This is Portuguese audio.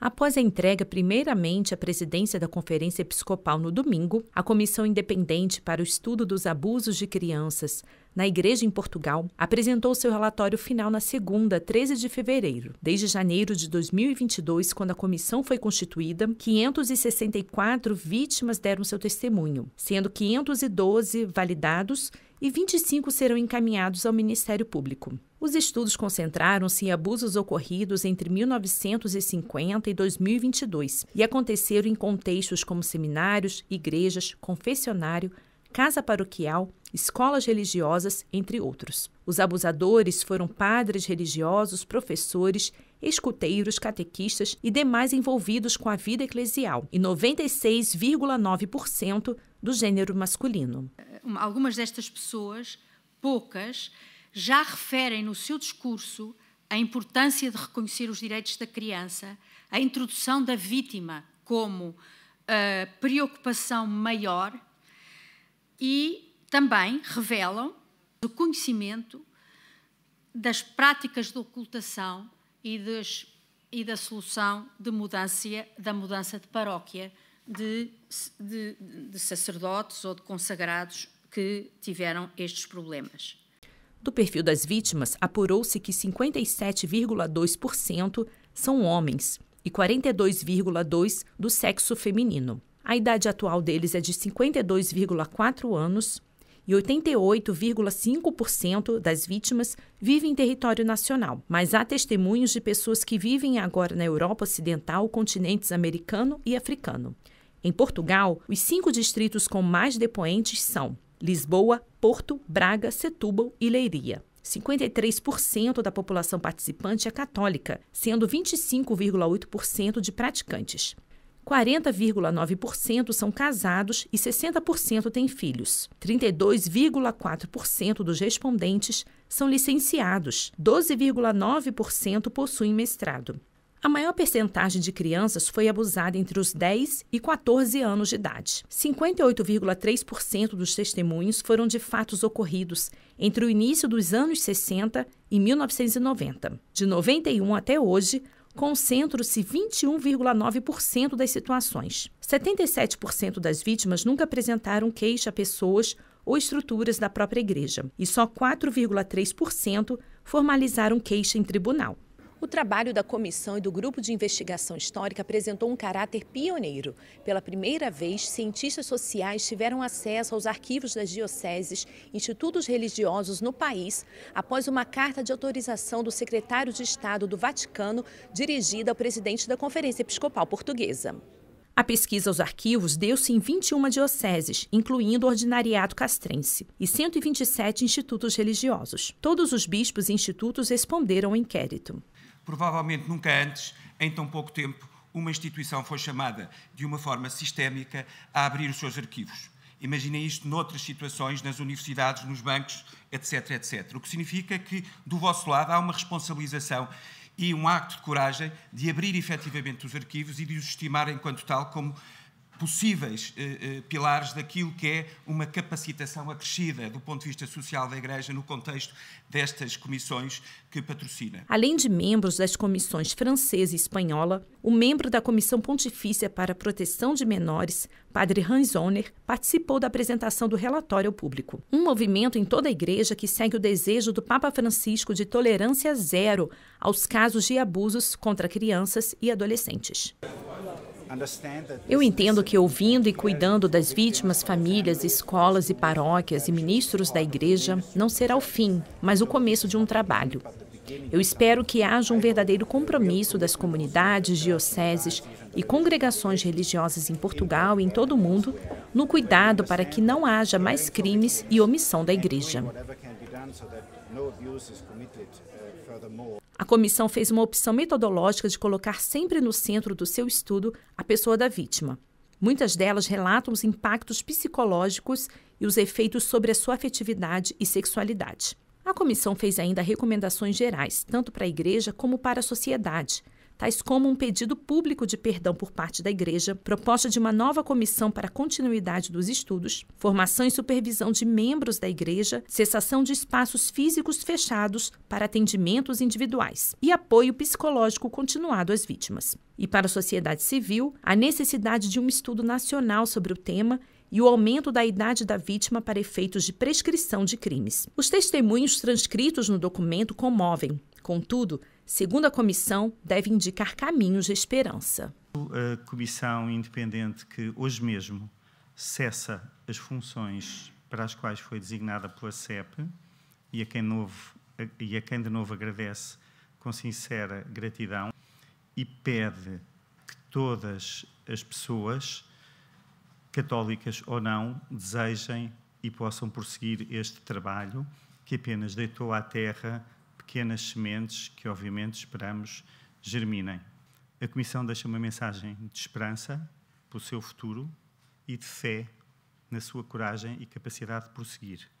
Após a entrega primeiramente à presidência da Conferência Episcopal no domingo, a Comissão Independente para o Estudo dos Abusos de Crianças na Igreja em Portugal apresentou seu relatório final na segunda, 13 de fevereiro. Desde janeiro de 2022, quando a comissão foi constituída, 564 vítimas deram seu testemunho, sendo 512 validados e 25 serão encaminhados ao Ministério Público. Os estudos concentraram-se em abusos ocorridos entre 1950 e 2022 e aconteceram em contextos como seminários, igrejas, confessionário, casa paroquial, escolas religiosas, entre outros. Os abusadores foram padres religiosos, professores, escuteiros, catequistas e demais envolvidos com a vida eclesial, e 96,9% do gênero masculino algumas destas pessoas, poucas, já referem no seu discurso a importância de reconhecer os direitos da criança, a introdução da vítima como eh, preocupação maior e também revelam o conhecimento das práticas de ocultação e, e da solução de mudança, da mudança de paróquia de, de, de sacerdotes ou de consagrados que tiveram estes problemas. Do perfil das vítimas, apurou-se que 57,2% são homens e 42,2% do sexo feminino. A idade atual deles é de 52,4 anos e 88,5% das vítimas vivem em território nacional. Mas há testemunhos de pessoas que vivem agora na Europa Ocidental, continentes americano e africano. Em Portugal, os cinco distritos com mais depoentes são Lisboa, Porto, Braga, Setúbal e Leiria. 53% da população participante é católica, sendo 25,8% de praticantes. 40,9% são casados e 60% têm filhos. 32,4% dos respondentes são licenciados, 12,9% possuem mestrado. A maior percentagem de crianças foi abusada entre os 10 e 14 anos de idade. 58,3% dos testemunhos foram de fatos ocorridos entre o início dos anos 60 e 1990. De 91 até hoje, concentram-se 21,9% das situações. 77% das vítimas nunca apresentaram queixa a pessoas ou estruturas da própria igreja, e só 4,3% formalizaram queixa em tribunal. O trabalho da comissão e do grupo de investigação histórica apresentou um caráter pioneiro. Pela primeira vez, cientistas sociais tiveram acesso aos arquivos das dioceses, institutos religiosos no país, após uma carta de autorização do secretário de Estado do Vaticano, dirigida ao presidente da Conferência Episcopal Portuguesa. A pesquisa aos arquivos deu-se em 21 dioceses, incluindo o Ordinariado Castrense, e 127 institutos religiosos. Todos os bispos e institutos responderam ao inquérito. Provavelmente nunca antes, em tão pouco tempo, uma instituição foi chamada de uma forma sistémica a abrir os seus arquivos. Imaginem isto noutras situações, nas universidades, nos bancos, etc, etc. O que significa que, do vosso lado, há uma responsabilização e um acto de coragem de abrir efetivamente os arquivos e de os estimar enquanto tal como possíveis eh, eh, pilares daquilo que é uma capacitação acrescida do ponto de vista social da Igreja no contexto destas comissões que patrocina. Além de membros das comissões francesa e espanhola, o membro da Comissão Pontifícia para a Proteção de Menores, Padre Hans Honner, participou da apresentação do relatório ao público. Um movimento em toda a Igreja que segue o desejo do Papa Francisco de tolerância zero aos casos de abusos contra crianças e adolescentes. Eu entendo que ouvindo e cuidando das vítimas, famílias, escolas e paróquias e ministros da igreja não será o fim, mas o começo de um trabalho. Eu espero que haja um verdadeiro compromisso das comunidades, dioceses e congregações religiosas em Portugal e em todo o mundo no cuidado para que não haja mais crimes e omissão da Igreja. A comissão fez uma opção metodológica de colocar sempre no centro do seu estudo a pessoa da vítima. Muitas delas relatam os impactos psicológicos e os efeitos sobre a sua afetividade e sexualidade. A comissão fez ainda recomendações gerais, tanto para a igreja como para a sociedade, tais como um pedido público de perdão por parte da Igreja, proposta de uma nova comissão para a continuidade dos estudos, formação e supervisão de membros da Igreja, cessação de espaços físicos fechados para atendimentos individuais e apoio psicológico continuado às vítimas. E para a sociedade civil, a necessidade de um estudo nacional sobre o tema e o aumento da idade da vítima para efeitos de prescrição de crimes. Os testemunhos transcritos no documento comovem, Contudo, segundo a comissão, deve indicar caminhos de esperança. A comissão independente que hoje mesmo cessa as funções para as quais foi designada pela CEP e a quem, novo, e a quem de novo agradece com sincera gratidão e pede que todas as pessoas, católicas ou não, desejem e possam prosseguir este trabalho que apenas deitou à terra pequenas sementes que, obviamente, esperamos germinem. A Comissão deixa uma mensagem de esperança para o seu futuro e de fé na sua coragem e capacidade de prosseguir.